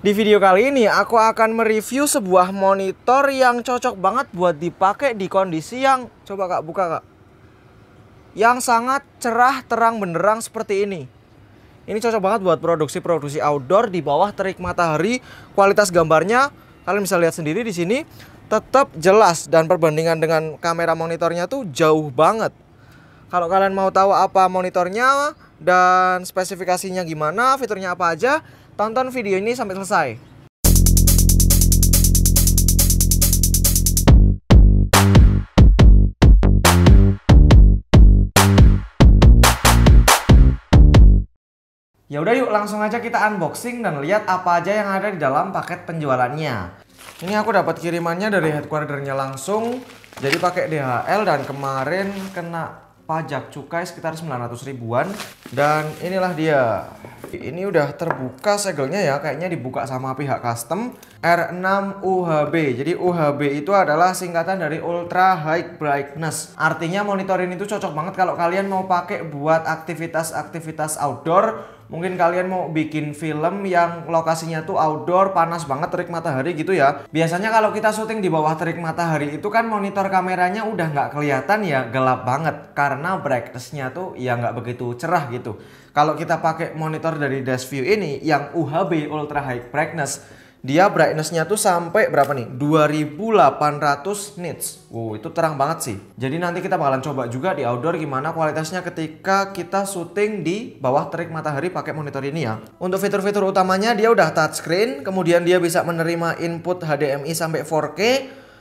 Di video kali ini aku akan mereview sebuah monitor yang cocok banget buat dipakai di kondisi yang coba Kak buka Kak. Yang sangat cerah terang benderang seperti ini. Ini cocok banget buat produksi-produksi outdoor di bawah terik matahari. Kualitas gambarnya kalian bisa lihat sendiri di sini tetap jelas dan perbandingan dengan kamera monitornya tuh jauh banget. Kalau kalian mau tahu apa monitornya dan spesifikasinya gimana, fiturnya apa aja, Tonton video ini sampai selesai. Ya udah yuk langsung aja kita unboxing dan lihat apa aja yang ada di dalam paket penjualannya. Ini aku dapat kirimannya dari headquarternya langsung. Jadi pakai DHL dan kemarin kena pajak cukai sekitar 900 ribuan dan inilah dia ini udah terbuka segelnya ya kayaknya dibuka sama pihak custom R6 UHB jadi UHB itu adalah singkatan dari ultra high brightness artinya monitor ini tuh cocok banget kalau kalian mau pakai buat aktivitas-aktivitas outdoor Mungkin kalian mau bikin film yang lokasinya tuh outdoor, panas banget, terik matahari gitu ya. Biasanya kalau kita syuting di bawah terik matahari itu kan monitor kameranya udah nggak kelihatan ya gelap banget. Karena brightnessnya tuh ya nggak begitu cerah gitu. Kalau kita pakai monitor dari Dash ini yang UHB Ultra High Brightness dia brightnessnya tuh sampai berapa nih? 2800 nits. Wow, itu terang banget sih. Jadi nanti kita bakalan coba juga di outdoor gimana kualitasnya ketika kita syuting di bawah terik matahari pakai monitor ini ya. Untuk fitur-fitur utamanya dia udah touchscreen, kemudian dia bisa menerima input HDMI sampai 4K,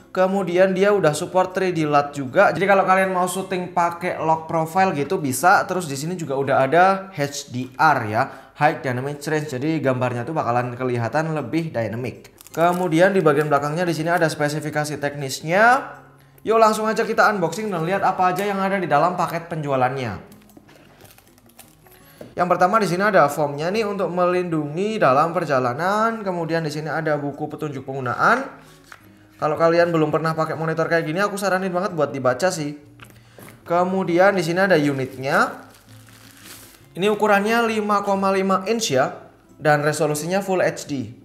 Kemudian dia udah support 3D LUT juga. Jadi kalau kalian mau syuting pakai lock profile gitu bisa. Terus di sini juga udah ada HDR ya. High Dynamic Range. Jadi gambarnya tuh bakalan kelihatan lebih dynamic. Kemudian di bagian belakangnya di sini ada spesifikasi teknisnya. Yuk langsung aja kita unboxing dan lihat apa aja yang ada di dalam paket penjualannya. Yang pertama di sini ada formnya nih untuk melindungi dalam perjalanan. Kemudian di sini ada buku petunjuk penggunaan. Kalau kalian belum pernah pakai monitor kayak gini, aku saranin banget buat dibaca sih. Kemudian di sini ada unitnya. Ini ukurannya 5,5 inch ya dan resolusinya Full HD.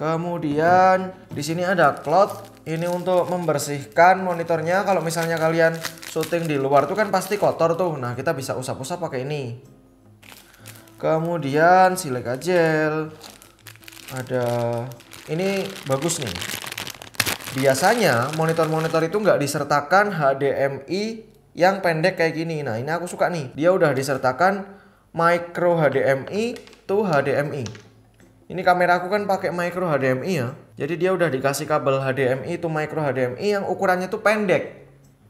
Kemudian di sini ada cloth. Ini untuk membersihkan monitornya. Kalau misalnya kalian syuting di luar tuh kan pasti kotor tuh. Nah kita bisa usap-usap pakai ini. Kemudian silika gel. Ada ini bagus nih. Biasanya monitor-monitor itu nggak disertakan HDMI yang pendek kayak gini. Nah, ini aku suka nih. Dia udah disertakan micro HDMI to HDMI. Ini kamera aku kan pakai micro HDMI ya. Jadi dia udah dikasih kabel HDMI to micro HDMI yang ukurannya tuh pendek.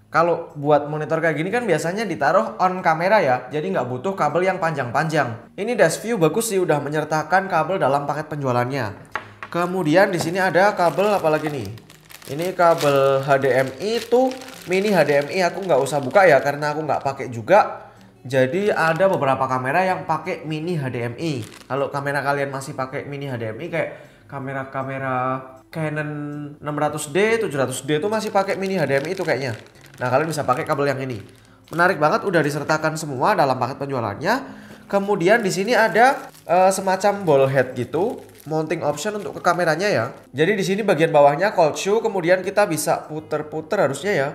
Kalau buat monitor kayak gini kan biasanya ditaruh on kamera ya, jadi nggak butuh kabel yang panjang-panjang. Ini dash view bagus sih udah menyertakan kabel dalam paket penjualannya. Kemudian di sini ada kabel apalagi nih? Ini kabel HDMI to mini HDMI aku nggak usah buka ya karena aku nggak pakai juga. Jadi ada beberapa kamera yang pakai mini HDMI. Kalau kamera kalian masih pakai mini HDMI kayak kamera-kamera Canon 600D, 700D itu masih pakai mini HDMI itu kayaknya. Nah, kalian bisa pakai kabel yang ini. Menarik banget udah disertakan semua dalam paket penjualannya. Kemudian di sini ada uh, semacam ball head gitu, mounting option untuk ke kameranya ya. Jadi di sini bagian bawahnya cold shoe, kemudian kita bisa puter-puter harusnya ya.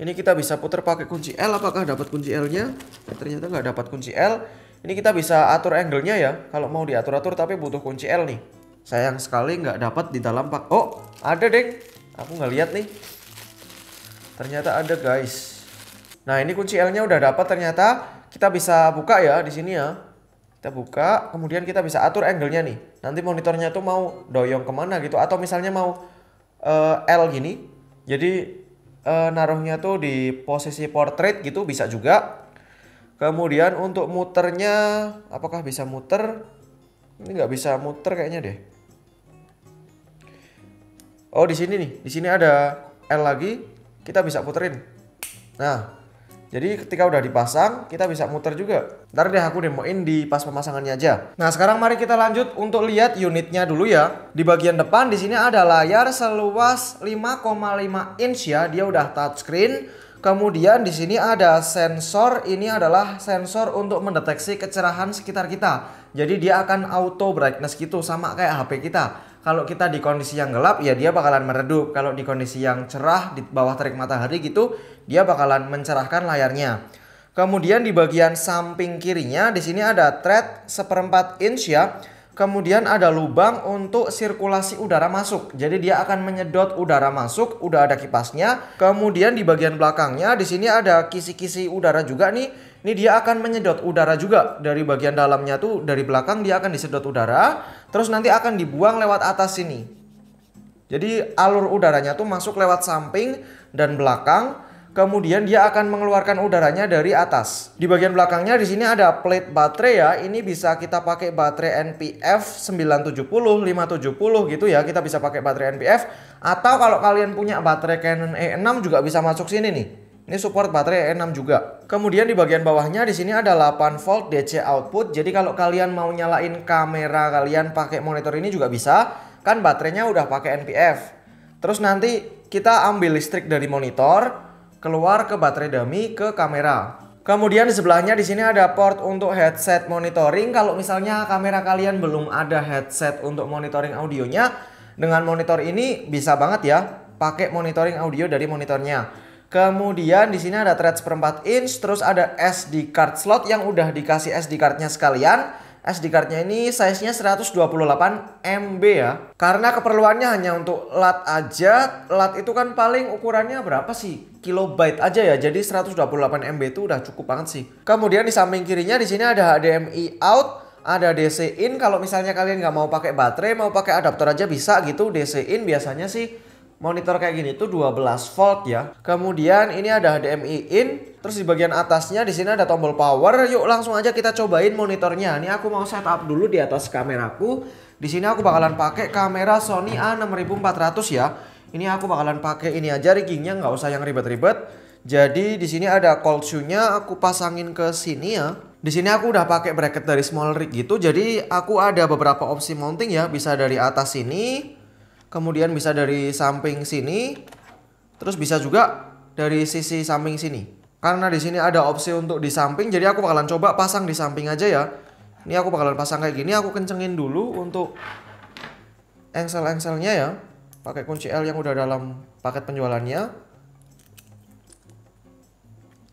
Ini kita bisa putar pakai kunci L. Apakah dapat kunci L-nya? ternyata nggak dapat kunci L. Ini kita bisa atur angle-nya ya. Kalau mau diatur-atur tapi butuh kunci L nih. Sayang sekali nggak dapat di dalam pak. Oh, ada deh. Aku nggak lihat nih. Ternyata ada guys. Nah ini kunci L-nya udah dapat ternyata. Kita bisa buka ya di sini ya. Kita buka, kemudian kita bisa atur angle-nya nih. Nanti monitornya tuh mau doyong kemana gitu. Atau misalnya mau uh, L gini. Jadi uh, naruhnya tuh di posisi portrait gitu bisa juga. Kemudian untuk muternya, apakah bisa muter? Ini nggak bisa muter kayaknya deh. Oh di sini nih, di sini ada L lagi, kita bisa puterin. Nah, jadi ketika udah dipasang, kita bisa muter juga. Ntar deh aku demoin di pas pemasangannya aja. Nah sekarang mari kita lanjut untuk lihat unitnya dulu ya. Di bagian depan di sini ada layar seluas 5,5 inch ya. Dia udah touchscreen. Kemudian di sini ada sensor, ini adalah sensor untuk mendeteksi kecerahan sekitar kita. Jadi dia akan auto brightness gitu sama kayak HP kita kalau kita di kondisi yang gelap ya dia bakalan meredup kalau di kondisi yang cerah di bawah terik matahari gitu dia bakalan mencerahkan layarnya kemudian di bagian samping kirinya di sini ada thread seperempat inch ya Kemudian ada lubang untuk sirkulasi udara masuk. Jadi dia akan menyedot udara masuk, udah ada kipasnya. Kemudian di bagian belakangnya di sini ada kisi-kisi udara juga nih. Ini dia akan menyedot udara juga dari bagian dalamnya tuh dari belakang dia akan disedot udara, terus nanti akan dibuang lewat atas sini. Jadi alur udaranya tuh masuk lewat samping dan belakang kemudian dia akan mengeluarkan udaranya dari atas. Di bagian belakangnya di sini ada plate baterai ya. Ini bisa kita pakai baterai NPF 970, 570 gitu ya. Kita bisa pakai baterai NPF atau kalau kalian punya baterai Canon E6 juga bisa masuk sini nih. Ini support baterai E6 juga. Kemudian di bagian bawahnya di sini ada 8 volt DC output. Jadi kalau kalian mau nyalain kamera kalian pakai monitor ini juga bisa. Kan baterainya udah pakai NPF. Terus nanti kita ambil listrik dari monitor, keluar ke baterai dummy ke kamera. Kemudian di sebelahnya di sini ada port untuk headset monitoring. Kalau misalnya kamera kalian belum ada headset untuk monitoring audionya, dengan monitor ini bisa banget ya pakai monitoring audio dari monitornya. Kemudian di sini ada thread seperempat inch, terus ada SD card slot yang udah dikasih SD cardnya sekalian. SD cardnya ini size-nya 128 MB ya. Karena keperluannya hanya untuk lat aja. Lat itu kan paling ukurannya berapa sih? Kilobyte aja ya. Jadi 128 MB itu udah cukup banget sih. Kemudian di samping kirinya di sini ada HDMI out ada DC in kalau misalnya kalian nggak mau pakai baterai mau pakai adaptor aja bisa gitu DC in biasanya sih monitor kayak gini tuh 12 volt ya. Kemudian ini ada HDMI in, terus di bagian atasnya di sini ada tombol power. Yuk langsung aja kita cobain monitornya. Ini aku mau setup dulu di atas kameraku. Di sini aku bakalan pakai kamera Sony A6400 ya. Ini aku bakalan pakai ini aja riggingnya nggak usah yang ribet-ribet. Jadi di sini ada cold shoe-nya aku pasangin ke sini ya. Di sini aku udah pakai bracket dari small rig gitu. Jadi aku ada beberapa opsi mounting ya, bisa dari atas sini kemudian bisa dari samping sini, terus bisa juga dari sisi samping sini. Karena di sini ada opsi untuk di samping, jadi aku bakalan coba pasang di samping aja ya. Ini aku bakalan pasang kayak gini, aku kencengin dulu untuk engsel-engselnya ya. Pakai kunci L yang udah dalam paket penjualannya.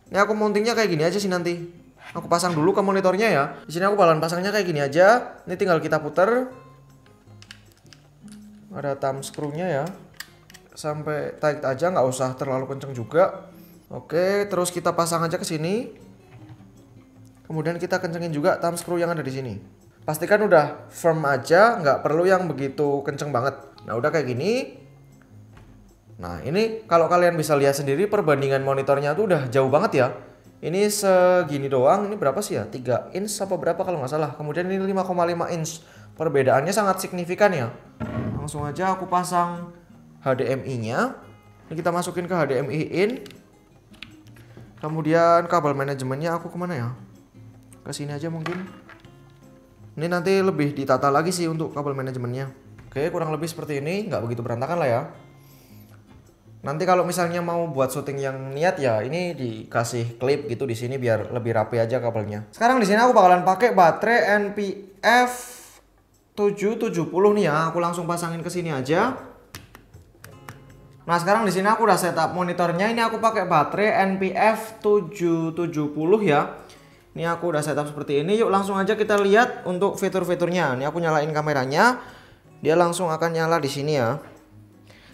Ini aku mountingnya kayak gini aja sih nanti. Aku pasang dulu ke monitornya ya. Di sini aku bakalan pasangnya kayak gini aja. Ini tinggal kita puter ada thumb screw-nya ya sampai tight aja nggak usah terlalu kenceng juga oke terus kita pasang aja ke sini kemudian kita kencengin juga thumb screw yang ada di sini pastikan udah firm aja nggak perlu yang begitu kenceng banget nah udah kayak gini nah ini kalau kalian bisa lihat sendiri perbandingan monitornya tuh udah jauh banget ya ini segini doang, ini berapa sih ya? 3 inch apa berapa kalau nggak salah. Kemudian ini 5,5 inch. Perbedaannya sangat signifikan ya langsung aja aku pasang HDMI-nya. Ini kita masukin ke HDMI in. Kemudian kabel manajemennya aku kemana ya? Ke sini aja mungkin. Ini nanti lebih ditata lagi sih untuk kabel manajemennya. Oke, kurang lebih seperti ini, nggak begitu berantakan lah ya. Nanti kalau misalnya mau buat syuting yang niat ya, ini dikasih klip gitu di sini biar lebih rapi aja kabelnya. Sekarang di sini aku bakalan pakai baterai NPF 770 nih ya, aku langsung pasangin ke sini aja. Nah, sekarang di sini aku udah setup monitornya. Ini aku pakai baterai NPF 770 ya. Ini aku udah setup seperti ini. Yuk langsung aja kita lihat untuk fitur-fiturnya. Ini aku nyalain kameranya. Dia langsung akan nyala di sini ya.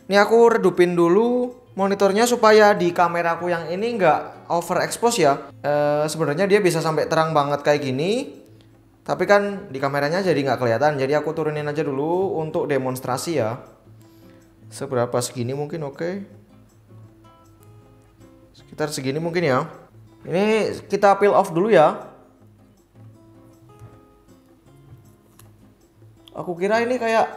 Ini aku redupin dulu monitornya supaya di kameraku yang ini nggak overexpose ya. E, Sebenarnya dia bisa sampai terang banget kayak gini. Tapi kan di kameranya jadi nggak kelihatan, jadi aku turunin aja dulu untuk demonstrasi ya. Seberapa segini mungkin oke. Okay. Sekitar segini mungkin ya. Ini kita peel off dulu ya. Aku kira ini kayak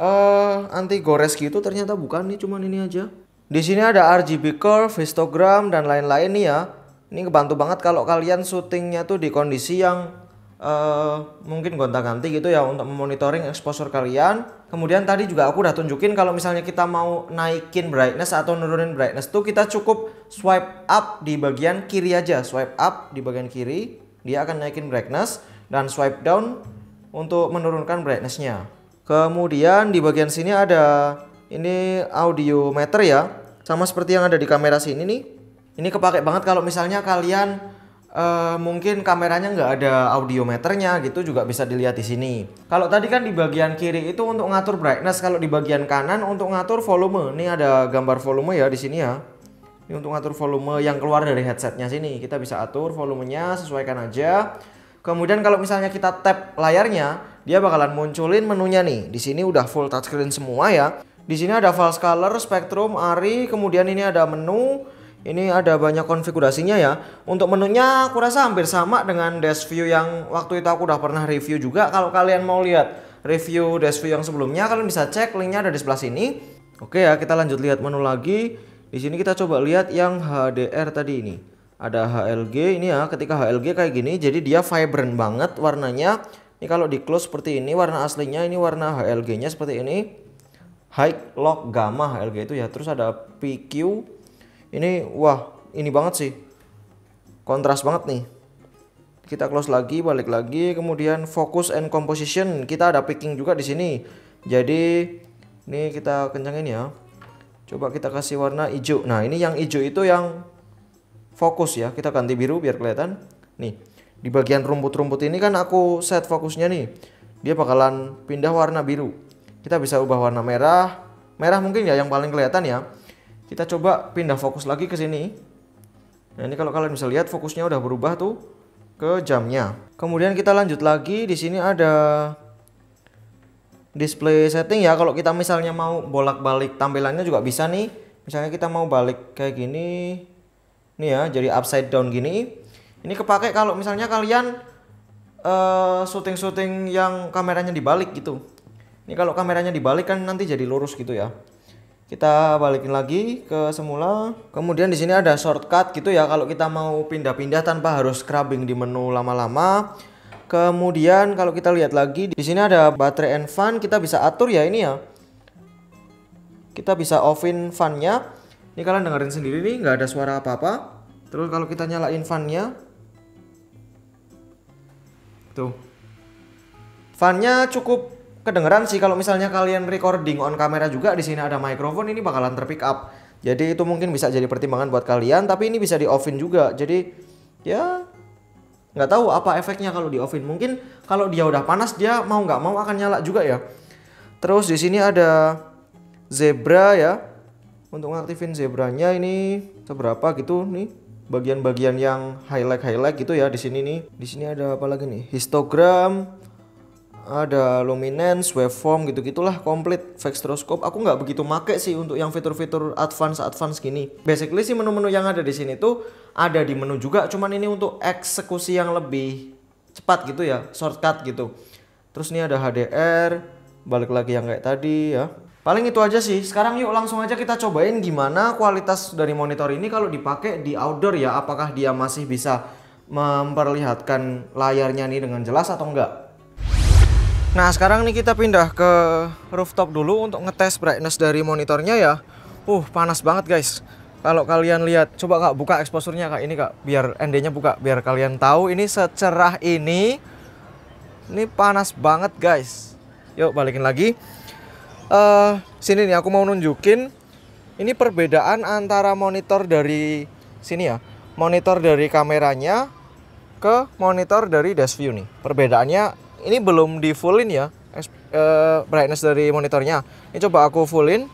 uh, anti gores gitu, ternyata bukan nih, cuman ini aja. Di sini ada RGB curve, histogram dan lain-lain nih ya. Ini kebantu banget kalau kalian syutingnya tuh di kondisi yang uh, mungkin gonta-ganti gitu ya untuk memonitoring exposure kalian. Kemudian tadi juga aku udah tunjukin kalau misalnya kita mau naikin brightness atau nurunin brightness tuh kita cukup swipe up di bagian kiri aja, swipe up di bagian kiri, dia akan naikin brightness dan swipe down untuk menurunkan brightnessnya. Kemudian di bagian sini ada ini audio meter ya, sama seperti yang ada di kamera sini nih. Ini kepake banget kalau misalnya kalian Uh, mungkin kameranya nggak ada audiometernya gitu juga bisa dilihat di sini. Kalau tadi kan di bagian kiri itu untuk ngatur brightness, kalau di bagian kanan untuk ngatur volume. Ini ada gambar volume ya di sini ya. Ini untuk ngatur volume yang keluar dari headsetnya sini. Kita bisa atur volumenya, sesuaikan aja. Kemudian kalau misalnya kita tap layarnya, dia bakalan munculin menunya nih. Di sini udah full touchscreen semua ya. Di sini ada False color, spectrum, Ari, kemudian ini ada menu, ini ada banyak konfigurasinya ya. Untuk menunya aku rasa hampir sama dengan view yang waktu itu aku udah pernah review juga. Kalau kalian mau lihat review view yang sebelumnya, kalian bisa cek linknya ada di sebelah sini. Oke ya, kita lanjut lihat menu lagi. Di sini kita coba lihat yang HDR tadi ini. Ada HLG ini ya, ketika HLG kayak gini, jadi dia vibrant banget warnanya. Ini kalau di close seperti ini, warna aslinya ini warna HLG-nya seperti ini. High, Log gamma HLG itu ya. Terus ada PQ, ini wah ini banget sih kontras banget nih kita close lagi balik lagi kemudian focus and composition kita ada picking juga di sini jadi ini kita kencangin ya coba kita kasih warna hijau nah ini yang hijau itu yang fokus ya kita ganti biru biar kelihatan nih di bagian rumput-rumput ini kan aku set fokusnya nih dia bakalan pindah warna biru kita bisa ubah warna merah merah mungkin ya yang paling kelihatan ya kita coba pindah fokus lagi ke sini. Nah, ini kalau kalian bisa lihat fokusnya udah berubah tuh ke jamnya. Kemudian kita lanjut lagi di sini ada display setting ya. Kalau kita misalnya mau bolak-balik tampilannya juga bisa nih. Misalnya kita mau balik kayak gini. Nih ya, jadi upside down gini. Ini kepake kalau misalnya kalian syuting eh, syuting-syuting yang kameranya dibalik gitu. Ini kalau kameranya dibalik kan nanti jadi lurus gitu ya kita balikin lagi ke semula kemudian di sini ada shortcut gitu ya kalau kita mau pindah-pindah tanpa harus scrubbing di menu lama-lama kemudian kalau kita lihat lagi di sini ada baterai and fan kita bisa atur ya ini ya kita bisa offin fannya ini kalian dengerin sendiri nih nggak ada suara apa-apa terus kalau kita nyalain fannya tuh fannya cukup kedengeran sih kalau misalnya kalian recording on kamera juga di sini ada mikrofon ini bakalan terpick up. Jadi itu mungkin bisa jadi pertimbangan buat kalian, tapi ini bisa di offin juga. Jadi ya nggak tahu apa efeknya kalau di offin. Mungkin kalau dia udah panas dia mau nggak mau akan nyala juga ya. Terus di sini ada zebra ya. Untuk ngaktifin zebranya ini seberapa gitu nih bagian-bagian yang highlight highlight gitu ya di sini nih. Di sini ada apa lagi nih? Histogram, ada luminance, waveform gitu-gitulah komplit vectroscope. Aku nggak begitu make sih untuk yang fitur-fitur advance advance gini. Basically sih menu-menu yang ada di sini tuh ada di menu juga, cuman ini untuk eksekusi yang lebih cepat gitu ya, shortcut gitu. Terus ini ada HDR, balik lagi yang kayak tadi ya. Paling itu aja sih. Sekarang yuk langsung aja kita cobain gimana kualitas dari monitor ini kalau dipakai di outdoor ya, apakah dia masih bisa memperlihatkan layarnya nih dengan jelas atau enggak. Nah sekarang nih kita pindah ke rooftop dulu untuk ngetes brightness dari monitornya ya Uh panas banget guys Kalau kalian lihat coba kak buka exposure kak ini kak biar ND-nya buka biar kalian tahu ini secerah ini Ini panas banget guys Yuk balikin lagi uh, Sini nih aku mau nunjukin Ini perbedaan antara monitor dari sini ya Monitor dari kameranya ke monitor dari dash view nih Perbedaannya ini belum di fullin ya eh, brightness dari monitornya ini coba aku fullin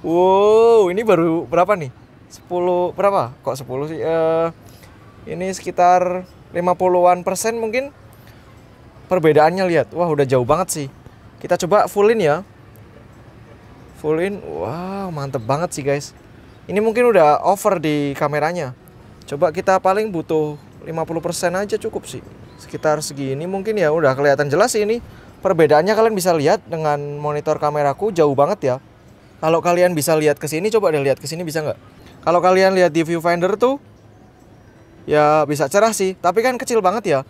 wow ini baru berapa nih 10 berapa kok 10 sih uh, ini sekitar 50-an persen mungkin perbedaannya lihat wah udah jauh banget sih kita coba fullin ya fullin wow mantep banget sih guys ini mungkin udah over di kameranya coba kita paling butuh 50% aja cukup sih sekitar segini mungkin ya udah kelihatan jelas ini perbedaannya kalian bisa lihat dengan monitor kameraku jauh banget ya kalau kalian bisa lihat ke sini coba deh lihat ke sini bisa nggak kalau kalian lihat di viewfinder tuh ya bisa cerah sih tapi kan kecil banget ya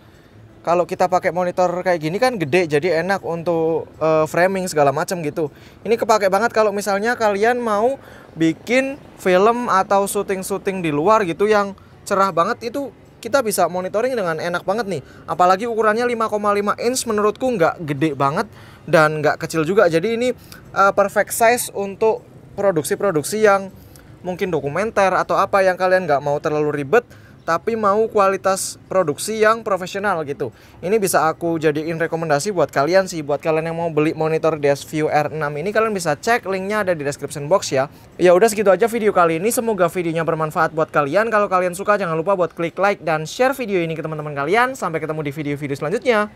kalau kita pakai monitor kayak gini kan gede jadi enak untuk uh, framing segala macam gitu ini kepake banget kalau misalnya kalian mau bikin film atau syuting-syuting di luar gitu yang cerah banget itu kita bisa monitoring dengan enak banget nih apalagi ukurannya 5,5 inch menurutku nggak gede banget dan nggak kecil juga jadi ini uh, perfect size untuk produksi-produksi yang mungkin dokumenter atau apa yang kalian nggak mau terlalu ribet tapi mau kualitas produksi yang profesional gitu. Ini bisa aku jadiin rekomendasi buat kalian sih, buat kalian yang mau beli monitor View R6 ini kalian bisa cek linknya ada di description box ya. Ya udah segitu aja video kali ini, semoga videonya bermanfaat buat kalian. Kalau kalian suka jangan lupa buat klik like dan share video ini ke teman-teman kalian. Sampai ketemu di video-video selanjutnya.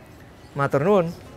Matur